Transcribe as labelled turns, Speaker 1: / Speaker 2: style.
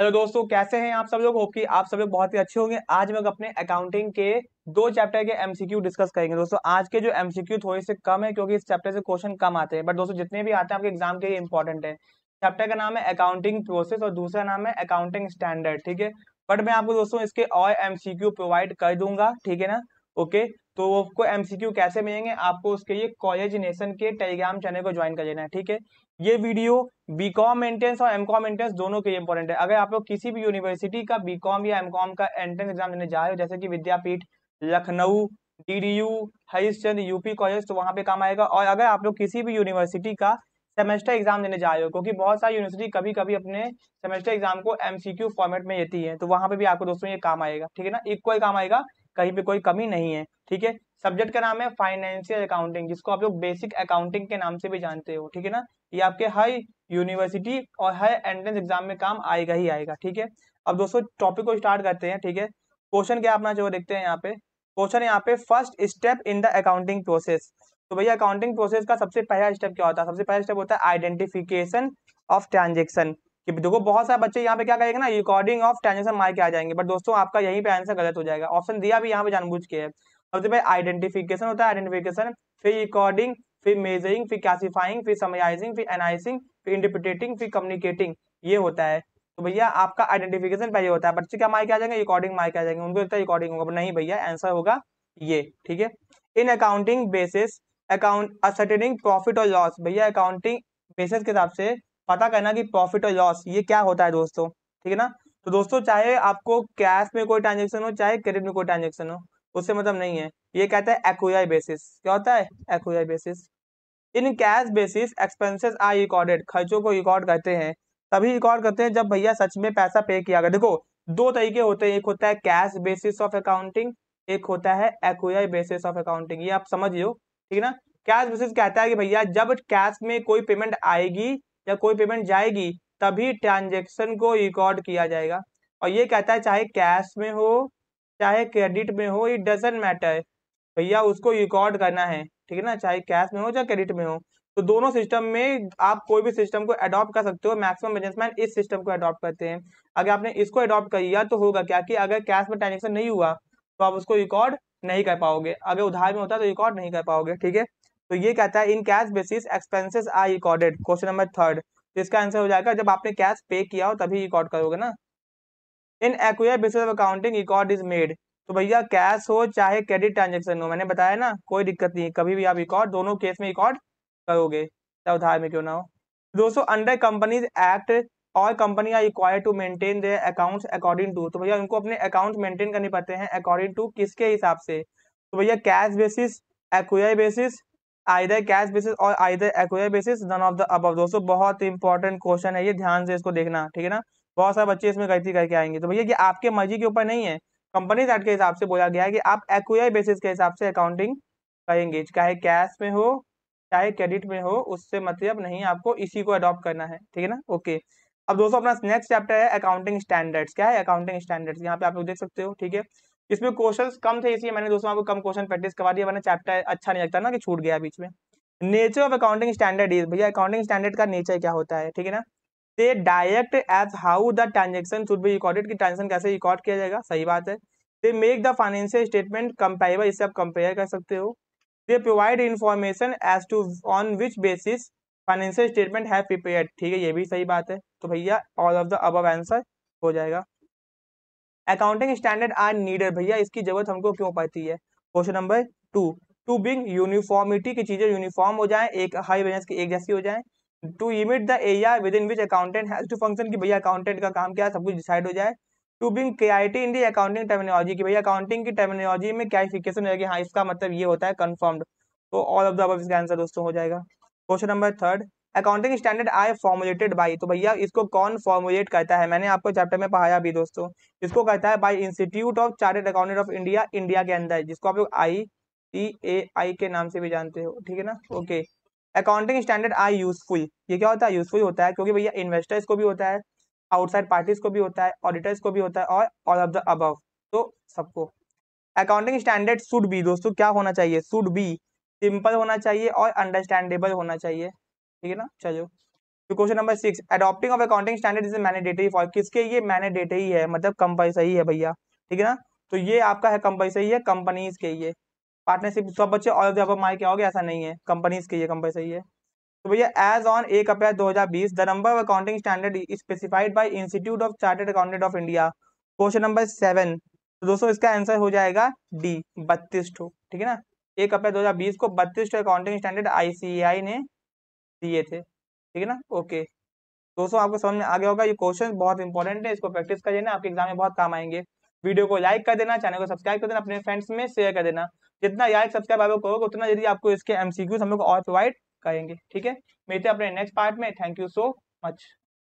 Speaker 1: hello दोस्तों कैसे हैं आप सब लोग होप कि आप सब लोग बहुत ही अच्छे होंगे आज हम अपने अकाउंटिंग के दो चैप्टर के एमसीक्यू डिस्कस करेंगे दोस्तों आज के जो एमसीक्यू थोड़े से कम है क्योंकि इस चैप्टर से क्वेश्चन कम आते हैं बट दोस्तों जितने भी आते हैं आपके एग्जाम के लिए इंपॉर्टेंट है चैप्टर का नाम है अकाउंटिंग प्रोसेस और दूसरा नाम है अकाउंटिंग स्टैंडर्ड ठीक है बट मैं आपको दोस्तों इसके और एमसीक्यू प्रोवाइड कर दूंगा ठीक है ना ओके तो आपको एमसीक्यू कैसे मिलेंगे आपको उसके लिए कॉलेज नेशन के टेलीग्राम चैनल को ज्वाइन कर लेना है ठीक है ये वीडियो बीकॉम एंट्रेंस और एमकॉम एंट्रेंस दोनों के लिए इंपॉर्टेंट है अगर आप लोग किसी भी यूनिवर्सिटी का बीकॉम या एमकॉम का एंट्रेंस एग्जाम देने जा रहे हो जैसे कि Vidyapeeth Lucknow D D U Harishchand UP college तो वहां पे काम आएगा और अगर आप लोग किसी भी यूनिवर्सिटी का सेमेस्टर एग्जाम देने जा रहे हो क्योंकि बहुत सारी यूनिवर्सिटी कभी कभी अपने सेमेस्टर एग्जाम को एमसीक्यू फॉर्मेट में देती है तो वहाँ पे भी आपको दोस्तों ये काम आएगा ठीक है ना इक्वल काम आएगा कहीं पे कोई कमी नहीं है ठीक है सब्जेक्ट का नाम है फाइनेंशियल अकाउंटिंग जिसको आप लोग बेसिक अकाउंटिंग के नाम से भी जानते हो ठीक है ना ये आपके हर यूनिवर्सिटी और हर एंट्रेंस एग्जाम में काम आएगा ही आएगा ठीक है अब दोस्तों टॉपिक को स्टार्ट करते हैं ठीक है क्वेश्चन क्या अपना जो देखते हैं यहाँ पे क्वेश्चन यहाँ पे first step in the accounting process तो भैया अकाउंटिंग प्रोसेस का सबसे पहला स्टेप क्या होता है सबसे पहला स्टेप होता है आइडेंटिफिकेशन ऑफ ट्रांजेक्शन कि देखो बहुत सारे बच्चे यहाँ पे क्या करेंगे ना रिकॉर्डिंग ऑफ ट्रांजेक्शन मार्क आ जाएंगे बट दोस्तों आपका यहीं पे आंसर गलत हो जाएगा ऑप्शन दिया भी यहाँ पे जानबूझ के है सबसे पहले आइडेंटिफिकेशन होता है आइडेंटिफिकेशन फिर रिकॉर्डिंग फिर मेजरिंग फिर क्लासीफाइंग फिर समराइजिंग फिर एनाइसिंग फिर इंटरप्रिटेटिंग फिर कम्युनिकेटिंग ये होता है तो भैया आपका आइडेंटिफिकेशन पहले होता है बच्चे क्या मार्क आ जाएंगे रिकॉर्डिंग मार्क आ जाएंगे उनको लगता है रिकॉर्डिंग होगा नहीं भैया आंसर होगा ये ठीक है in accounting basis account ascertaining profit और लॉस भैया अकाउंटिंग बेसिस के हिसाब से पता करना कि प्रॉफिट और लॉस ये क्या होता है दोस्तों ठीक है ना तो दोस्तों चाहे आपको कैश में कोई ट्रांजेक्शन हो चाहे क्रेडिट में कोई ट्रांजेक्शन हो उससे मतलब नहीं है ये कहता है एक्वाई बेसिस क्या होता है accrual basis in cash basis expenses are recorded खर्चों को रिकॉर्ड करते हैं तभी रिकॉर्ड करते हैं जब भैया सच में पैसा पे किया गया देखो दो तरीके होते हैं एक होता है कैश बेसिस ऑफ अकाउंटिंग एक होता है एक्वाई बेसिस ऑफ अकाउंटिंग ये आप समझ लो ठीक है ना कैश बेसिस कहता है कि भैया जब कैश में कोई पेमेंट आएगी या कोई पेमेंट जाएगी तभी ट्रांजेक्शन को रिकॉर्ड किया जाएगा और ये कहता है चाहे कैश में हो चाहे क्रेडिट में हो इट डजेंट मैटर भैया उसको रिकॉर्ड करना है ठीक है ना चाहे कैश में हो चाहे क्रेडिट में हो तो दोनों सिस्टम में आप कोई भी सिस्टम को अडॉप्ट कर सकते हो मैक्सिमम बिजनेसमैन इस सिस्टम को अडॉप्ट करते हैं अगर आपने इसको अडॉप्ट कर लिया तो होगा क्या कि अगर कैश में ट्रांजेक्शन नहीं हुआ तो आप उसको रिकॉर्ड नहीं कर पाओगे अगर उधार में होता है तो रिकॉर्ड नहीं कर पाओगे ठीक है तो ये कहता है in cash basis expenses are recorded question number third इसका आंसर हो जाएगा जब आपने कैश पे किया हो तभी रिकॉर्ड करोगे ना in accrual basis of accounting record is made तो भैया कैश हो चाहे क्रेडिट ट्रांजेक्शन हो मैंने बताया ना कोई दिक्कत नहीं कभी भी आप रिकॉर्ड दोनों केस में रिकॉर्ड करोगे चाहे उधार में क्यों ना हो दोस्तों अंडर कंपनीज एक्ट और company are require to maintain their accounts according to तो भैया उनको अपने अकाउंट मेंटेन करने पड़ते हैं अकॉर्डिंग टू किसके हिसाब से तो भैया cash basis accrual basis either cash basis और either accrual basis none of the अब दोस्तों बहुत इंपॉर्टेंट क्वेश्चन है ये ध्यान से इसको देखना ठीक है ना बहुत सारे बच्चे इसमें गलती करके आएंगे तो भैया ये आपके मर्जी के ऊपर नहीं है कंपनी एक्ट के हिसाब से बोला गया है कि आप एक्वायर बेसिस के हिसाब से अकाउंटिंग करेंगे चाहे कैश में हो चाहे क्रेडिट में हो उससे मतलब नहीं आपको इसी को अडॉप्ट करना है ठीक है ना ओके अब दोस्तों अपना नेक्स्ट चैप्टर है अकाउंटिंग स्टैंडर्ड्स क्या है अकाउंटिंग स्टैंडर्ड्स यहाँ पे आप लोग देख सकते हो ठीक है इसमें क्वेश्चन कम थे इसलिए मैंने दोस्तों आपको कम क्वेश्चन प्रैक्टिस करवा दिया वरना चैप्टर अच्छा नहीं लगता ना कि छूट गया बीच में nature of accounting standard is भैया अकाउंटिंग स्टैंडर्ड का नेचर क्या होता है ठीक है ना they direct as how the transaction should be recorded की ट्रांजेक्शन कैसे रिकॉर्ड किया जाएगा सही बात है they make the financial statement comparable इससे आप कंपेयर कर सकते हो they provide information as to on which basis financial statement है प्रिपेयर ठीक है ये भी सही बात है तो भैया ऑल ऑफ द अब आंसर हो जाएगा अकाउंटिंग स्टैंडर्ड आर नीडेड भैया इसकी जरूरत हमको क्यों पड़ती है question number two to bring uniformity की चीजें यूनिफॉर्म हो जाए एक हाई बैलेंस की एक जैसी हो जाए to limit the area within which accountant has to function की भैया अकाउंटेंट का काम क्या है सब कुछ डिसाइड हो जाए टू बिंग के I T in the accounting terminology की भैया अकाउंटिंग की टर्मिनोलॉजी में क्लारिफिकेशन रहेगी हाँ इसका मतलब ये होता है कन्फर्म्ड तो ऑल ऑफ द अब इसका आंसर दोस्तों हो जाएगा question number third accounting standard are formulated by तो भैया इसको कौन फॉर्मुलेट करता है मैंने आपको चैप्टर में पढ़ाया भी दोस्तों इसको कहता है by institute of chartered accountant of India India के अंदर जिसको आप लोग आई टी ए आई के नाम से भी जानते हो ठीक है ना okay accounting standard are useful ये क्या होता है यूजफुल होता है क्योंकि भैया इन्वेस्टर्स को भी होता है आउटसाइड पार्टीज को भी होता है ऑडिटर्स को भी होता है और ऑल ऑफ द अबव तो सबको अकाउंटिंग स्टैंडर्ड शुड बी दोस्तों क्या होना चाहिए शुड बी सिंपल होना चाहिए और अंडरस्टैंडेबल होना चाहिए ठीक है ना चलो question number six adopting of accounting standard is mandatory for किसके ये मैनेडेटरी है मतलब कंपल्सरी है भैया ठीक है ना तो ये आपका है कंपल्सरी है कंपनीज के ये पार्टनरशिप सब बच्चे और जब माई क्या हो गया ऐसा नहीं है कंपनीज के ये कंपल्सरी है तो भैया एज ऑन एक April 2020 the number of accounting standard specified by institute of chartered accountant of India question number seven तो दोस्तों इसका आंसर हो जाएगा डी बत्तीस ठीक है ना एक अप्रैल 2020 को बत्तीस अकाउंटिंग स्टैंडर्ड आईसीआई ने दिए थे ठीक है ना ओके दोस्तों आपको समझ में आ गया होगा ये क्वेश्चन बहुत इंपॉर्टेंट है इसको प्रैक्टिस कर देना आपके एग्जाम में बहुत काम आएंगे वीडियो को लाइक कर देना चैनल को सब्सक्राइब कर देना अपने फ्रेंड्स में शेयर कर देना जितना लाइक सब्सक्राइब आप लोग करोगे उतना जल्दी आपको इसके एमसीक्यूज हम लोग और प्रोवाइड करेंगे ठीक है मिलते हैं अपने नेक्स्ट पार्ट में थैंक यू सो मच